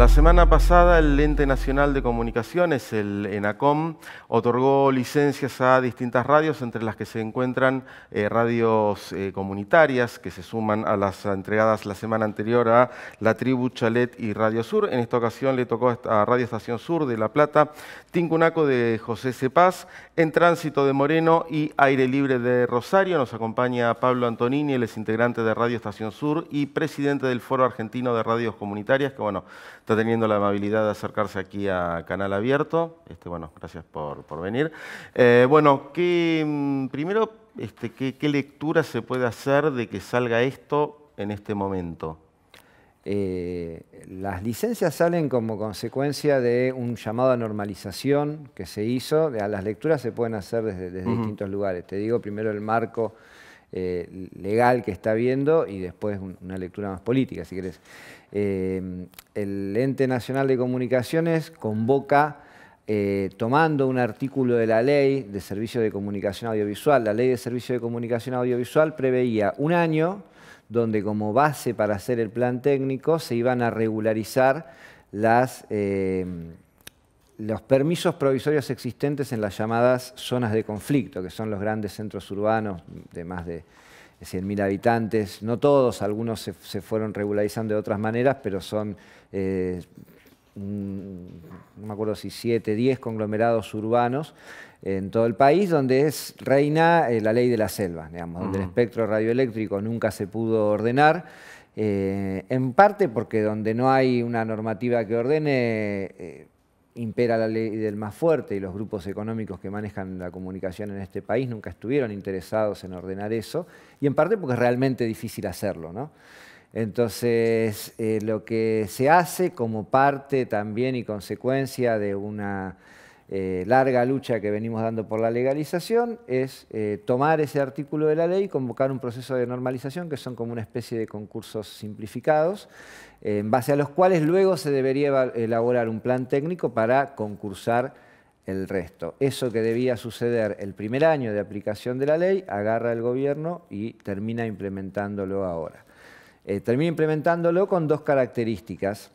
La semana pasada el Ente Nacional de Comunicaciones, el ENACOM, otorgó licencias a distintas radios, entre las que se encuentran eh, radios eh, comunitarias que se suman a las entregadas la semana anterior a La Tribu, Chalet y Radio Sur. En esta ocasión le tocó a Radio Estación Sur de La Plata, Tincunaco de José Cepaz, En Tránsito de Moreno y Aire Libre de Rosario. Nos acompaña Pablo Antonini, el es integrante de Radio Estación Sur y presidente del Foro Argentino de Radios Comunitarias, que bueno, está teniendo la amabilidad de acercarse aquí a Canal Abierto. Este, bueno, gracias por, venir. Eh, bueno, ¿qué, mm, primero, este, ¿qué, lectura se puede hacer de que salga esto en este momento? Eh, las licencias salen como consecuencia de un llamado a normalización que se hizo. las lecturas se pueden hacer desde, distintos lugares. Te digo primero el marco eh, legal que está viendo y después una lectura más política, si querés. Eh, el Ente Nacional de Comunicaciones convoca, eh, tomando un artículo de la Ley de Servicio de Comunicación Audiovisual, la Ley de Servicio de Comunicación Audiovisual preveía un año donde como base para hacer el plan técnico se iban a regularizar las los permisos provisorios existentes en las llamadas zonas de conflicto, que son los grandes centros urbanos de más de 100.000 habitantes, no todos, algunos se, fueron regularizando de otras maneras, pero son, eh, no me acuerdo si 7, 10 conglomerados urbanos en todo el país, donde es, reina eh, la ley de la selva, digamos, donde el mm. espectro radioeléctrico nunca se pudo ordenar. Eh, en parte porque donde no hay una normativa que ordene, impera la ley del más fuerte y los grupos económicos que manejan la comunicación en este país nunca estuvieron interesados en ordenar eso, y en parte porque es realmente difícil hacerlo. ¿no? Entonces, eh, lo que se hace como parte también y consecuencia de una eh, larga lucha que venimos dando por la legalización es eh, tomar ese artículo de la ley y convocar un proceso de normalización que son como una especie de concursos simplificados, eh, en base a los cuales luego se debería elaborar un plan técnico para concursar el resto. Eso que debía suceder el primer año de aplicación de la ley, agarra el gobierno y termina implementándolo ahora. termina implementándolo con dos características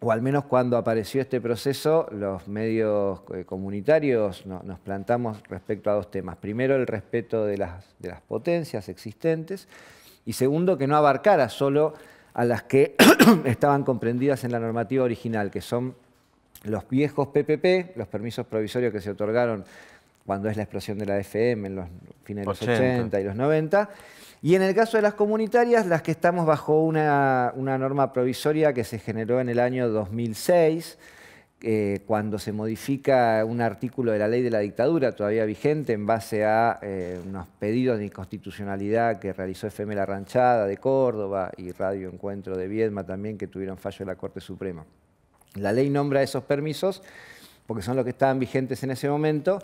o al menos cuando apareció este proceso, los medios eh, comunitarios nos plantamos respecto a dos temas. Primero, el respeto de las, potencias existentes y segundo, que no abarcara solo a las que estaban comprendidas en la normativa original, que son los viejos PPP, los permisos provisorios que se otorgaron cuando es la explosión de la FM en los fines de los 80 y los 90. Y en el caso de las comunitarias, las que estamos bajo una, norma provisoria que se generó en el año 2006, eh, cuando se modifica un artículo de la ley de la dictadura todavía vigente en base a eh, unos pedidos de inconstitucionalidad que realizó FM La Ranchada de Córdoba y Radio Encuentro de Viedma también, que tuvieron fallo de la Corte Suprema. La ley nombra esos permisos porque son los que estaban vigentes en ese momento,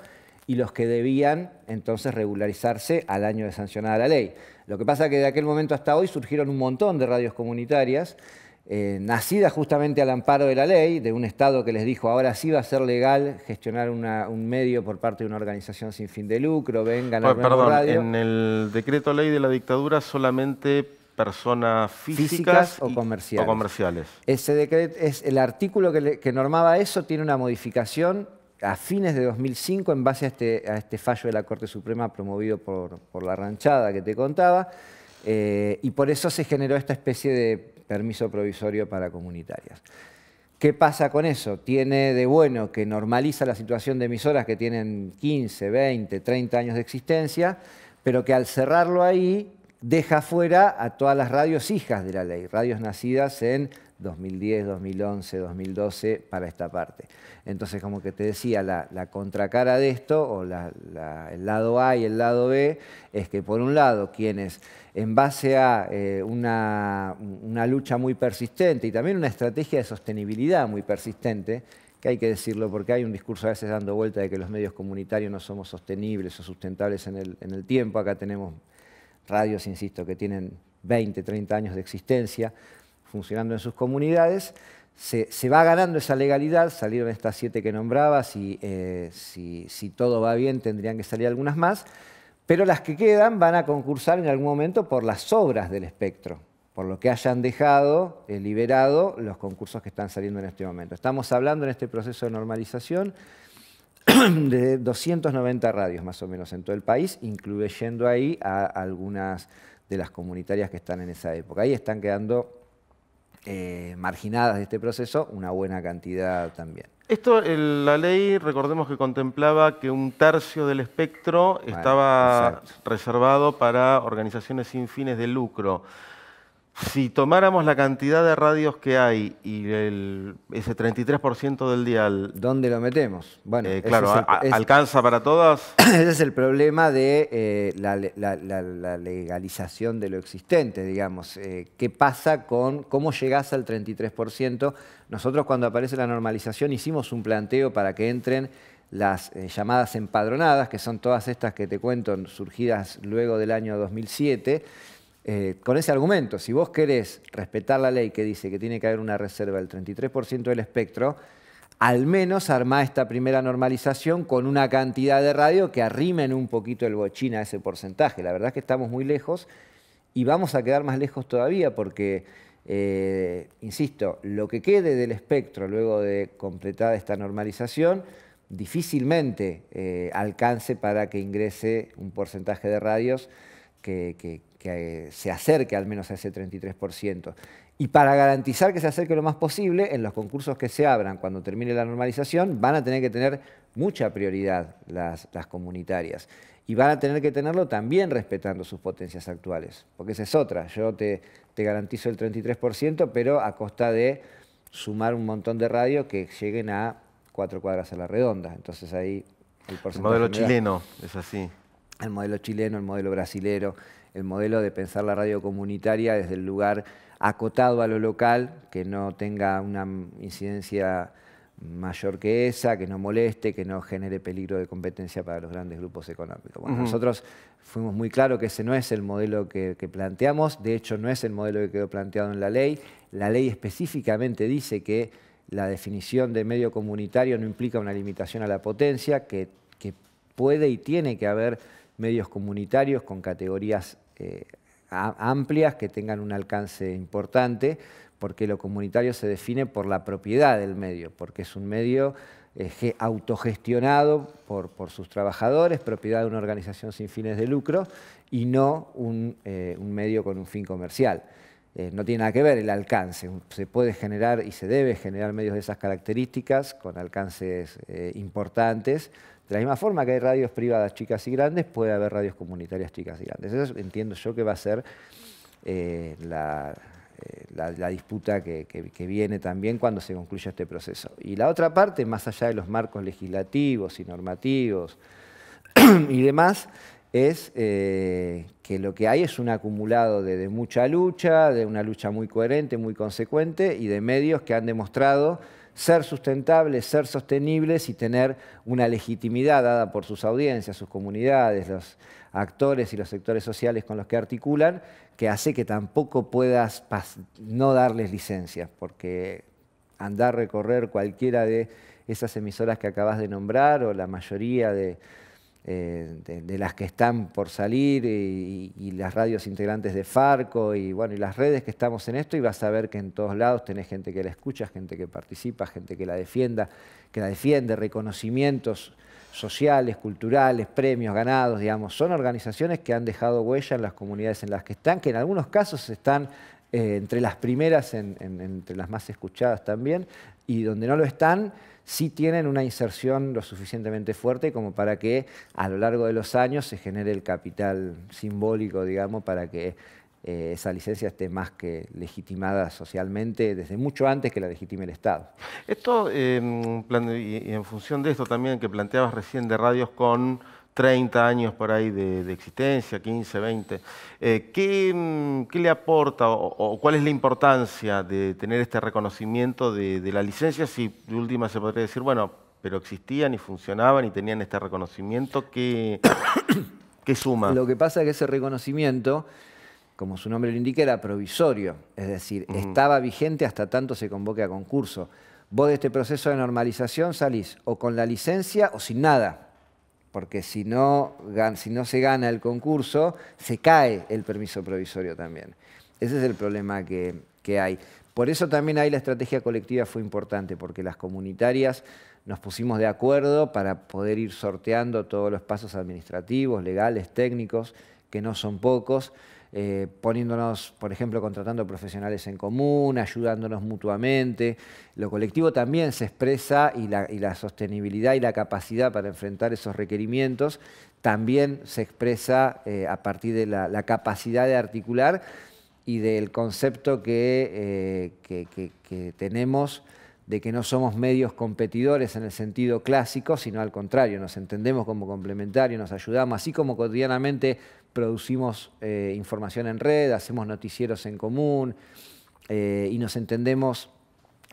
y los que debían entonces regularizarse al año de sancionada la ley. Lo que pasa es que de aquel momento hasta hoy surgieron un montón de radios comunitarias, eh, nacidas justamente al amparo de la ley, de un Estado que les dijo ahora sí va a ser legal gestionar un medio por parte de una organización sin fin de lucro, vengan a Perdón, en el decreto ley de la dictadura solamente personas físicas, o, comerciales. Ese decreto es el artículo que normaba eso tiene una modificación a fines de 2005, en base este, a este, fallo de la Corte Suprema promovido por, la ranchada que te contaba, eh, y por eso se generó esta especie de permiso provisorio para comunitarias. ¿Qué pasa con eso? Tiene de bueno que normaliza la situación de emisoras que tienen 15, 20, 30 años de existencia, pero que al cerrarlo ahí deja fuera a todas las radios hijas de la ley, radios nacidas en 2010, 2011, 2012 para esta parte. Entonces, como que te decía, la, contracara de esto, o el lado A y el lado B, es que por un lado, quienes en base a eh, una, lucha muy persistente y también una estrategia de sostenibilidad muy persistente, que hay que decirlo porque hay un discurso a veces dando vuelta de que los medios comunitarios no somos sostenibles o sustentables en en el tiempo. Acá tenemos radios, insisto, que tienen 20, 30 años de existencia, funcionando en sus comunidades, se, va ganando esa legalidad, salieron estas siete que nombraba, eh, si, si, todo va bien tendrían que salir algunas más, pero las que quedan van a concursar en algún momento por las obras del espectro, por lo que hayan dejado, eh, liberado los concursos que están saliendo en este momento. Estamos hablando en este proceso de normalización de 290 radios más o menos en todo el país, incluyendo ahí a algunas de las comunitarias que están en esa época. Ahí están quedando eh, marginadas de este proceso, una buena cantidad también. Esto, la ley, recordemos que contemplaba que un tercio del espectro estaba reservado para organizaciones sin fines de lucro. Si tomáramos la cantidad de radios que hay y ese 33% del dial... ¿Dónde lo metemos? Bueno, eh, claro, ¿alcanza para todas? Ese es el problema de eh, la, legalización de lo existente, digamos. Eh, ¿Qué pasa con cómo llegás al 33%? Nosotros cuando aparece la normalización hicimos un planteo para que entren las llamadas empadronadas, que son todas estas que te cuento surgidas luego del año 2007 eh, con ese argumento, si vos querés respetar la ley que dice que tiene que haber una reserva del 33% del espectro, al menos armá esta primera normalización con una cantidad de radio que arrimen un poquito el bochín a ese porcentaje. La verdad es que estamos muy lejos y vamos a quedar más lejos todavía porque, eh, insisto, lo que quede del espectro luego de completada esta normalización difícilmente eh, alcance para que ingrese un porcentaje de radios que, que eh, se acerque al menos a ese 33%. Y para garantizar que se acerque lo más posible, en los concursos que se abran cuando termine la normalización, van a tener que tener mucha prioridad las, comunitarias. Y van a tener que tenerlo también respetando sus potencias actuales, porque esa es otra. Yo te, te garantizo el 33%, pero a costa de sumar un montón de radio que lleguen a cuatro cuadras a la redonda. Entonces ahí el porcentaje... El modelo chileno es así. El modelo chileno, el modelo brasilero el modelo de pensar la radio comunitaria desde el lugar acotado a lo local, que no tenga una incidencia mayor que esa, que no moleste, que no genere peligro de competencia para los grandes grupos económicos. Bueno, Nosotros fuimos muy claros que ese no es el modelo que, planteamos, de hecho no es el modelo que quedó planteado en la ley. La ley específicamente dice que la definición de medio comunitario no implica una limitación a la potencia, que, que puede y tiene que haber medios comunitarios con categorías eh, amplias, que tengan un alcance importante, porque lo comunitario se define por la propiedad del medio, porque es un medio eh, autogestionado por, sus trabajadores, propiedad de una organización sin fines de lucro y no un, eh, medio con un fin comercial. no tiene nada que ver el alcance, se puede generar y se debe generar medios de esas características con alcances importantes, de la misma forma que hay radios privadas chicas y grandes, puede haber radios comunitarias chicas y grandes. Eso entiendo yo que va a ser eh, eh, la, disputa que, viene también cuando se concluya este proceso. Y la otra parte, más allá de los marcos legislativos y normativos y demás, es eh, que lo que hay es un acumulado de, de mucha lucha, de una lucha muy coherente, muy consecuente y de medios que han demostrado ser sustentables, ser sostenibles y tener una legitimidad dada por sus audiencias, sus comunidades, los actores y los sectores sociales con los que articulan, que hace que tampoco puedas no darles licencias, porque andar, a recorrer cualquiera de esas emisoras que acabas de nombrar o la mayoría de eh, de, las que están por salir y, las radios integrantes de Farco y bueno y las redes que estamos en esto y vas a ver que en todos lados tenés gente que la escucha, gente que participa, gente que la defienda, que la defiende, reconocimientos sociales, culturales, premios ganados, digamos, son organizaciones que han dejado huella en las comunidades en las que están, que en algunos casos están eh, entre las primeras, entre las más escuchadas también, y donde no lo están, sí tienen una inserción lo suficientemente fuerte como para que a lo largo de los años se genere el capital simbólico, digamos, para que eh, esa licencia esté más que legitimada socialmente desde mucho antes que la legitime el Estado. Esto, em, y en función de esto también que planteabas recién de radios con 30 años por ahí de, existencia, 15, 20. Eh, mm, ¿qué, le aporta o, cuál es la importancia de tener este reconocimiento de, la licencia? Si de última se podría decir, bueno, pero existían y funcionaban y tenían este reconocimiento, ¿qué, suma? Lo que pasa es que ese reconocimiento, como su nombre lo indica, era provisorio, es decir, estaba vigente hasta tanto se convoque a concurso. Vos de este proceso de normalización salís o con la licencia o sin nada porque si no, si no se gana el concurso, se cae el permiso provisorio también. Ese es el problema que, que hay. Por eso también ahí la estrategia colectiva fue importante, porque las comunitarias nos pusimos de acuerdo para poder ir sorteando todos los pasos administrativos, legales, técnicos, que no son pocos, eh, poniéndonos, por ejemplo, contratando profesionales en común, ayudándonos mutuamente. Lo colectivo también se expresa y la, sostenibilidad y la capacidad para enfrentar esos requerimientos también se expresa eh, a partir de la, capacidad de articular y del concepto eh, que, que tenemos de que no somos medios competidores en el sentido clásico, sino al contrario, nos entendemos como complementarios, nos ayudamos, así como cotidianamente producimos eh, información en red, hacemos noticieros en común eh, y nos entendemos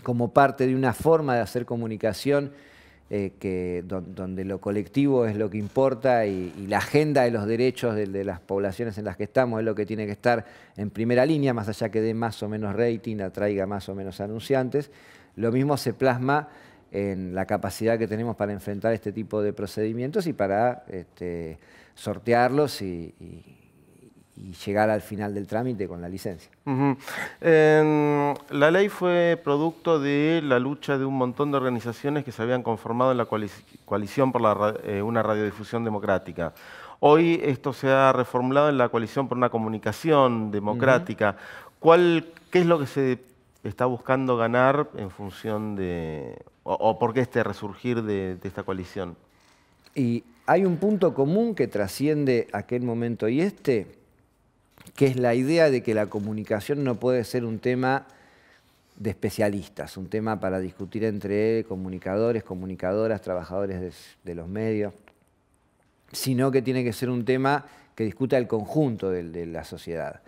como parte de una forma de hacer comunicación eh, donde lo colectivo es lo que importa y, la agenda de los derechos de, de, las poblaciones en las que estamos es lo que tiene que estar en primera línea, más allá que dé más o menos rating, atraiga más o menos anunciantes. Lo mismo se plasma en la capacidad que tenemos para enfrentar este tipo de procedimientos y para este, sortearlos y, llegar al final del trámite con la licencia. la ley fue producto de la lucha de un montón de organizaciones que se habían conformado en la coalición por eh, una radiodifusión democrática. Hoy esto se ha reformulado en la coalición por una comunicación democrática. ¿Qué es lo que se está buscando ganar en función de o, por qué este resurgir de, esta coalición? Y hay un punto común que trasciende aquel momento y este, que es la idea de que la comunicación no puede ser un tema de especialistas, un tema para discutir entre comunicadores, comunicadoras, trabajadores de, los medios, sino que tiene que ser un tema que discuta el conjunto de la sociedad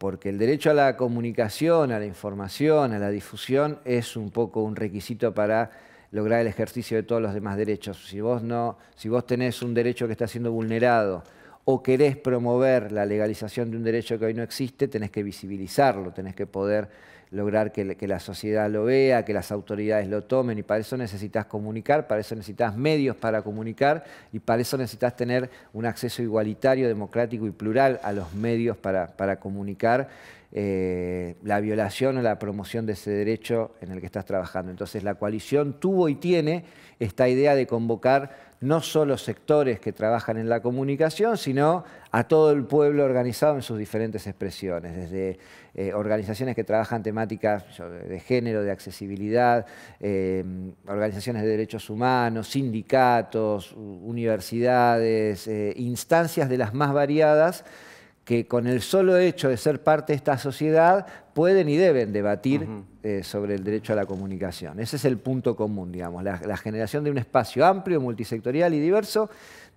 porque el derecho a la comunicación, a la información, a la difusión es un poco un requisito para lograr el ejercicio de todos los demás derechos. Si vos no, si vos tenés un derecho que está siendo vulnerado o querés promover la legalización de un derecho que hoy no existe, tenés que visibilizarlo, tenés que poder lograr que, la sociedad lo vea, que las autoridades lo tomen, y para eso necesitas comunicar, para eso necesitas medios para comunicar, y para eso necesitas tener un acceso igualitario, democrático y plural a los medios para, para comunicar. Eh, la violación o la promoción de ese derecho en el que estás trabajando. Entonces la coalición tuvo y tiene esta idea de convocar no solo sectores que trabajan en la comunicación, sino a todo el pueblo organizado en sus diferentes expresiones, desde eh, organizaciones que trabajan temáticas de género, de accesibilidad, eh, organizaciones de derechos humanos, sindicatos, universidades, instancias de las más variadas que con el solo hecho de ser parte de esta sociedad pueden y deben debatir eh, sobre el derecho a la comunicación. Ese es el punto común, digamos, la generación de un espacio amplio, multisectorial y diverso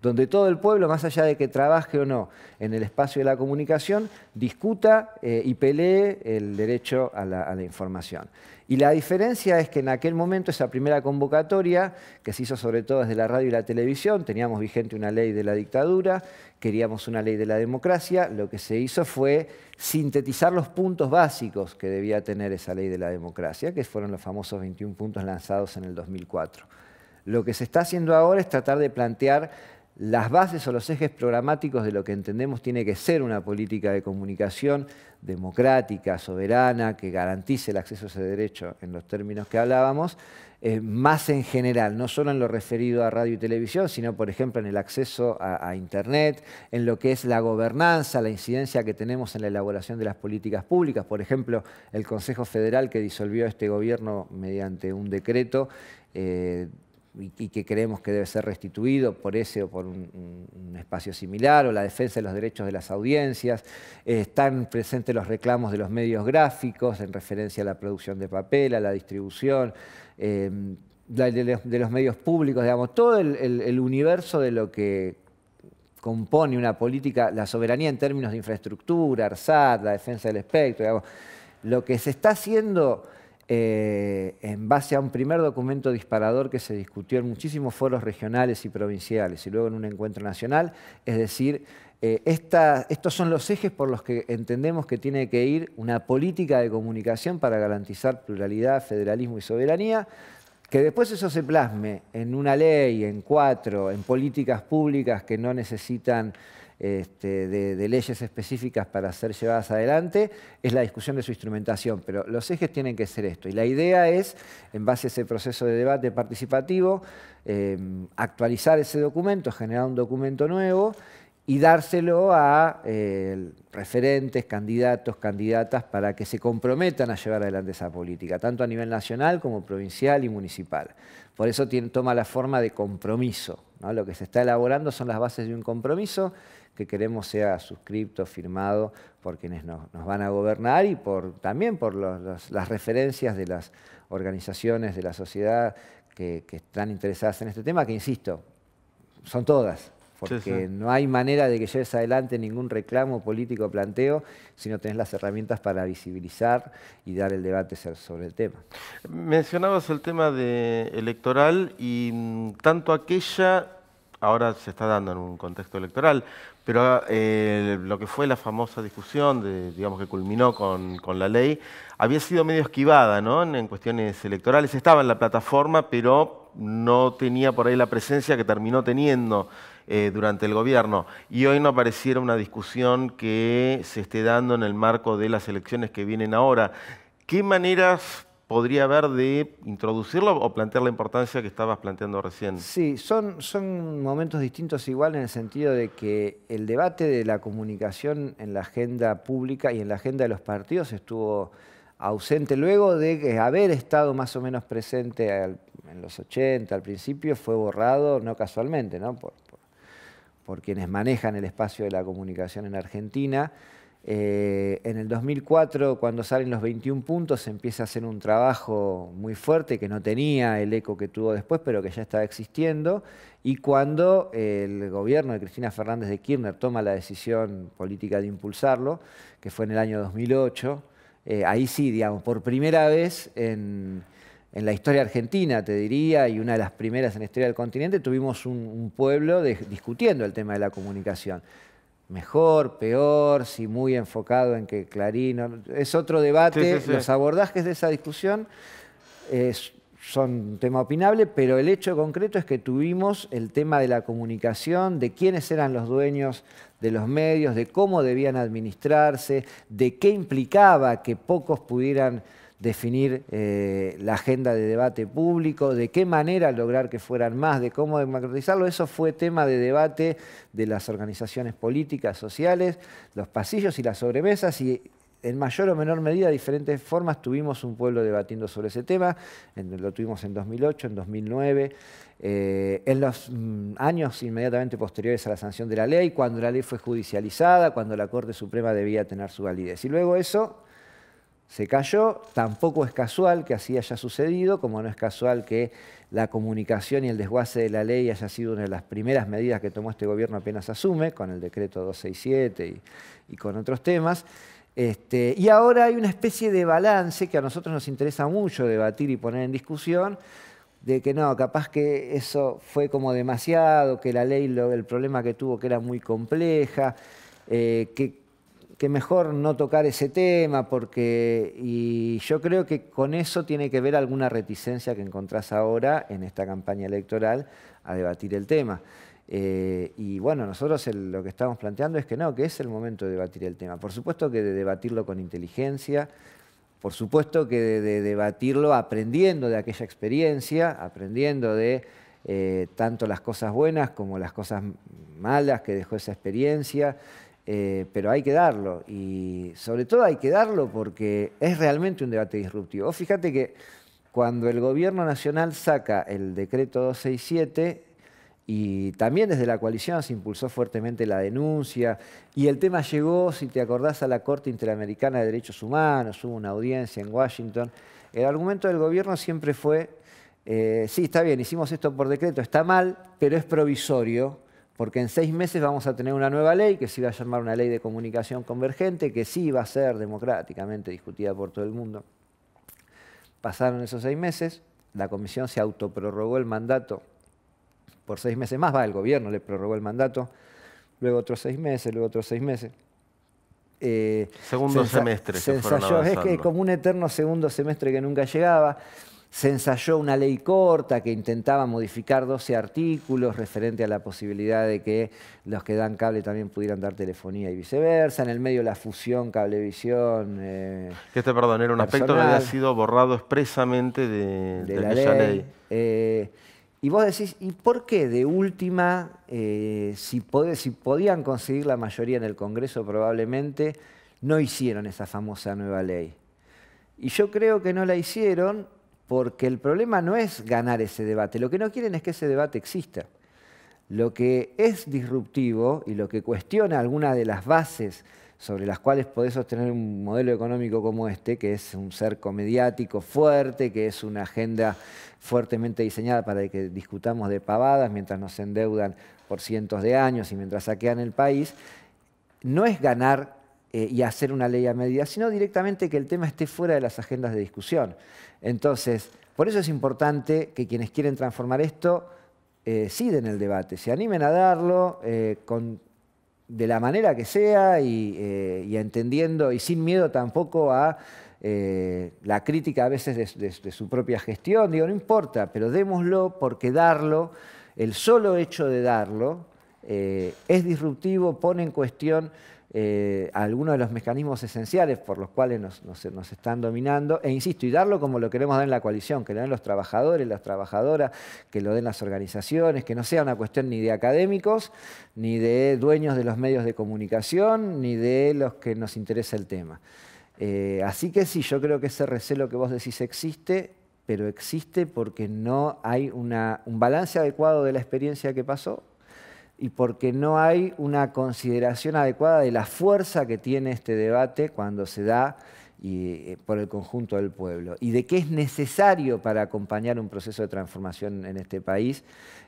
donde todo el pueblo, más allá de que trabaje o no en el espacio de la comunicación, discuta eh, y pelee el derecho a la, a la, información. Y la diferencia es que en aquel momento esa primera convocatoria, que se hizo sobre todo desde la radio y la televisión, teníamos vigente una ley de la dictadura, queríamos una ley de la democracia, lo que se hizo fue sintetizar los puntos básicos que debía tener esa ley de la democracia, que fueron los famosos 21 puntos lanzados en el 2004. Lo que se está haciendo ahora es tratar de plantear las bases o los ejes programáticos de lo que entendemos tiene que ser una política de comunicación democrática, soberana, que garantice el acceso a ese derecho en los términos que hablábamos, eh, más en general, no solo en lo referido a radio y televisión, sino por ejemplo en el acceso a, Internet, en lo que es la gobernanza, la incidencia que tenemos en la elaboración de las políticas públicas, por ejemplo el Consejo Federal que disolvió este gobierno mediante un decreto. Eh, y, que creemos que debe ser restituido por ese o por un, espacio similar, o la defensa de los derechos de las audiencias. Eh, están presentes los reclamos de los medios gráficos en referencia a la producción de papel, a la distribución. Eh, de los medios públicos, digamos, todo el, universo de lo que compone una política, la soberanía en términos de infraestructura, ARSAT, la defensa del espectro, lo que se está haciendo eh, en base a un primer documento disparador que se discutió en muchísimos foros regionales y provinciales y luego en un encuentro nacional, es decir, eh, estos son los ejes por los que entendemos que tiene que ir una política de comunicación para garantizar pluralidad, federalismo y soberanía, que después eso se plasme en una ley, en cuatro, en políticas públicas que no necesitan este, de, leyes específicas para ser llevadas adelante, es la discusión de su instrumentación, pero los ejes tienen que ser esto. Y la idea es, en base a ese proceso de debate participativo, em, actualizar ese documento, generar un documento nuevo y dárselo a eh, referentes, candidatos, candidatas, para que se comprometan a llevar adelante esa política, tanto a nivel nacional como provincial y municipal. Por eso toma la forma de compromiso. Lo que se está elaborando son las bases de un compromiso que queremos sea suscripto, firmado por quienes nos, van a gobernar y también por las referencias de las organizaciones de la sociedad que, están interesadas en este tema, que insisto, son todas, porque no hay manera de que lleves adelante ningún reclamo político o planteo si no tenés las herramientas para visibilizar y dar el debate sobre el tema. Mencionabas el tema de electoral y mm, tanto aquella ahora se está dando en un contexto electoral, pero eh, lo que fue la famosa discusión, de, digamos que culminó con, la ley, había sido medio esquivada ¿no? en, cuestiones electorales. Estaba en la plataforma, pero no tenía por ahí la presencia que terminó teniendo eh, durante el gobierno. Y hoy no apareciera una discusión que se esté dando en el marco de las elecciones que vienen ahora. ¿Qué maneras podría haber de introducirlo o plantear la importancia que estabas planteando recién? Sí, son, momentos distintos igual en el sentido de que el debate de la comunicación en la agenda pública y en la agenda de los partidos estuvo ausente luego de haber estado más o menos presente en los 80, al principio, fue borrado, no casualmente, ¿no? por quienes manejan el espacio de la comunicación en Argentina. Eh, en el 2004, cuando salen los 21 puntos, se empieza a hacer un trabajo muy fuerte que no tenía el eco que tuvo después, pero que ya estaba existiendo. Y cuando eh, el gobierno de Cristina Fernández de Kirchner toma la decisión política de impulsarlo, que fue en el año 2008, eh, ahí sí, digamos, por primera vez en, la historia argentina, te diría, y una de las primeras en la historia del continente, tuvimos un, pueblo discutiendo el tema de la comunicación mejor, peor, si muy enfocado en que Clarín... Es otro debate, los abordajes de esa discusión eh, son tema opinable, pero el hecho concreto es que tuvimos el tema de la comunicación, de quiénes eran los dueños de los medios, de cómo debían administrarse, de qué implicaba que pocos pudieran definir eh, la agenda de debate público, de qué manera lograr que fueran más, de cómo democratizarlo. Eso fue tema de debate de las organizaciones políticas, sociales, los pasillos y las sobremesas y en mayor o menor medida, diferentes formas, tuvimos un pueblo debatiendo sobre ese tema. Lo tuvimos en 2008, en 2009, eh, en los mm, años inmediatamente posteriores a la sanción de la ley, cuando la ley fue judicializada, cuando la Corte Suprema debía tener su validez. Y luego eso se cayó, tampoco es casual que así haya sucedido, como no es casual que la comunicación y el desguace de la ley haya sido una de las primeras medidas que tomó este gobierno apenas asume, con el decreto 267 y, con otros temas. Este, y ahora hay una especie de balance que a nosotros nos interesa mucho debatir y poner en discusión, de que no, capaz que eso fue como demasiado, que la ley, el problema que tuvo que era muy compleja, eh, que que mejor no tocar ese tema, porque. Y yo creo que con eso tiene que ver alguna reticencia que encontrás ahora en esta campaña electoral a debatir el tema. Eh, y bueno, nosotros lo que estamos planteando es que no, que es el momento de debatir el tema. Por supuesto que de debatirlo con inteligencia, por supuesto que de, debatirlo aprendiendo de aquella experiencia, aprendiendo de eh, tanto las cosas buenas como las cosas malas que dejó esa experiencia, eh, pero hay que darlo. Y sobre todo hay que darlo porque es realmente un debate disruptivo. fíjate que cuando el gobierno nacional saca el decreto 267, y también desde la coalición se impulsó fuertemente la denuncia y el tema llegó, si te acordás, a la Corte Interamericana de Derechos Humanos, hubo una audiencia en Washington. El argumento del gobierno siempre fue, eh, sí, está bien, hicimos esto por decreto, está mal, pero es provisorio, porque en seis meses vamos a tener una nueva ley que se iba a llamar una ley de comunicación convergente, que sí va a ser democráticamente discutida por todo el mundo. Pasaron esos seis meses, la comisión se autoprorrogó el mandato por seis meses más, va, el gobierno le prorrogó el mandato, luego otros seis meses, luego otros seis meses. Eh, segundo semestre. Se, es que como un eterno segundo semestre que nunca llegaba. Se ensayó una ley corta que intentaba modificar 12 artículos referente a la posibilidad de que los que dan cable también pudieran dar telefonía y viceversa. En el medio la fusión cablevisión. Eh, que este, perdón, era un aspecto que había sido borrado expresamente de, la ley. Eh, y vos decís, ¿y por qué de última, eh, si, si podían conseguir la mayoría en el Congreso probablemente, no hicieron esa famosa nueva ley? Y yo creo que no la hicieron porque el problema no es ganar ese debate, lo que no quieren es que ese debate exista. Lo que es disruptivo y lo que cuestiona alguna de las bases sobre las cuales podés sostener un modelo económico como este, que es un cerco mediático fuerte, que es una agenda fuertemente diseñada para que discutamos de pavadas mientras nos endeudan por cientos de años y mientras saquean el país, no es ganar eh, y hacer una ley a medida, sino directamente que el tema esté fuera de las agendas de discusión. Entonces, por eso es importante que quienes quieren transformar esto eh, el debate, se animen a darlo eh, de la manera que sea eh, y, entendiendo y sin miedo tampoco a la crítica a veces de, de, su propia gestión. Digo, no importa, pero démoslo porque darlo, el solo hecho de darlo, es disruptivo, pone en cuestión eh, algunos de los mecanismos esenciales por los cuales nos, están dominando, e insisto, y darlo como lo queremos dar en la coalición, que lo den los trabajadores, las trabajadoras, que lo den las organizaciones, que no sea una cuestión ni de académicos, ni de dueños de los medios de comunicación, ni de los que nos interesa el tema. Eh, así que sí, yo creo que ese recelo que vos decís existe, pero existe porque no hay un balance adecuado de la experiencia que pasó y porque no hay una consideración adecuada de la fuerza que tiene este debate cuando se da eh, por el conjunto del pueblo y de qué es necesario para acompañar un proceso de transformación en este país,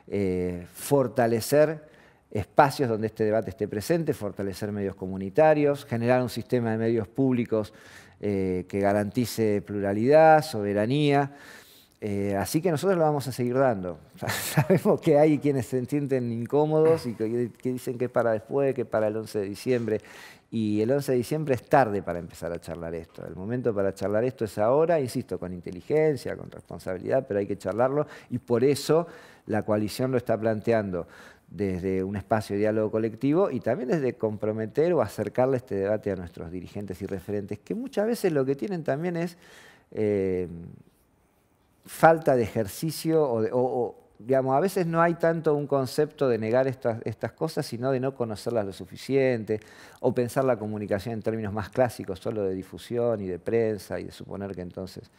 eh, fortalecer espacios donde este debate esté presente, fortalecer medios comunitarios, generar un sistema de medios públicos eh, que garantice pluralidad, soberanía. Eh, así que nosotros lo vamos a seguir dando. Sabemos que hay quienes se sienten incómodos y que, dicen que es para después, que es para el 11 de diciembre. Y el 11 de diciembre es tarde para empezar a charlar esto. El momento para charlar esto es ahora, insisto, con inteligencia, con responsabilidad, pero hay que charlarlo y por eso la coalición lo está planteando desde un espacio de diálogo colectivo y también desde comprometer o acercarle este debate a nuestros dirigentes y referentes, que muchas veces lo que tienen también es... Eh, falta de ejercicio o, digamos, a veces no hay tanto un concepto de negar estas, cosas, sino de no conocerlas lo suficiente, o pensar la comunicación en términos más clásicos, solo de difusión y de prensa, y de suponer que entonces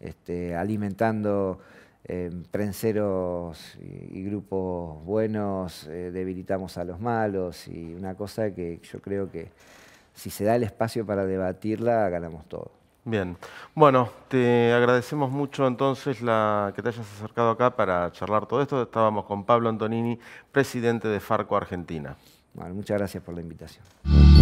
este, alimentando eh, prenseros y, grupos buenos eh, debilitamos a los malos, y una cosa que yo creo que si se da el espacio para debatirla, ganamos todo. Bien, bueno, te agradecemos mucho entonces la, que te hayas acercado acá para charlar todo esto. Estábamos con Pablo Antonini, presidente de Farco Argentina. muchas gracias por la invitación.